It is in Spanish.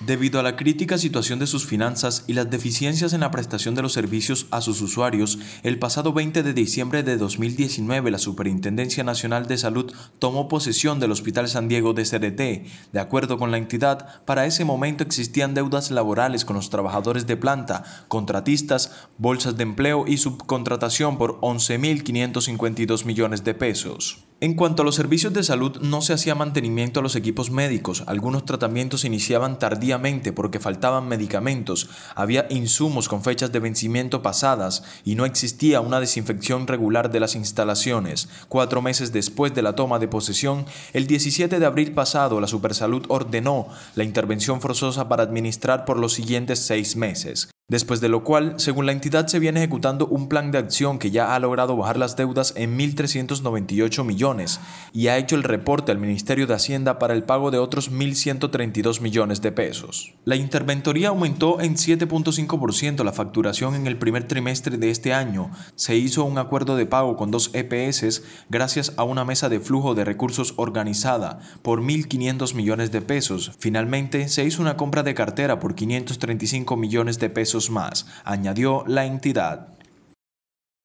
Debido a la crítica situación de sus finanzas y las deficiencias en la prestación de los servicios a sus usuarios, el pasado 20 de diciembre de 2019 la Superintendencia Nacional de Salud tomó posesión del Hospital San Diego de CDT. De acuerdo con la entidad, para ese momento existían deudas laborales con los trabajadores de planta, contratistas, bolsas de empleo y subcontratación por 11.552 millones de pesos. En cuanto a los servicios de salud, no se hacía mantenimiento a los equipos médicos. Algunos tratamientos se iniciaban tardíamente porque faltaban medicamentos, había insumos con fechas de vencimiento pasadas y no existía una desinfección regular de las instalaciones. Cuatro meses después de la toma de posesión, el 17 de abril pasado, la Supersalud ordenó la intervención forzosa para administrar por los siguientes seis meses. Después de lo cual, según la entidad, se viene ejecutando un plan de acción que ya ha logrado bajar las deudas en 1.398 millones y ha hecho el reporte al Ministerio de Hacienda para el pago de otros 1.132 millones de pesos. La interventoría aumentó en 7.5% la facturación en el primer trimestre de este año. Se hizo un acuerdo de pago con dos EPS gracias a una mesa de flujo de recursos organizada por 1.500 millones de pesos. Finalmente, se hizo una compra de cartera por 535 millones de pesos más, añadió la entidad.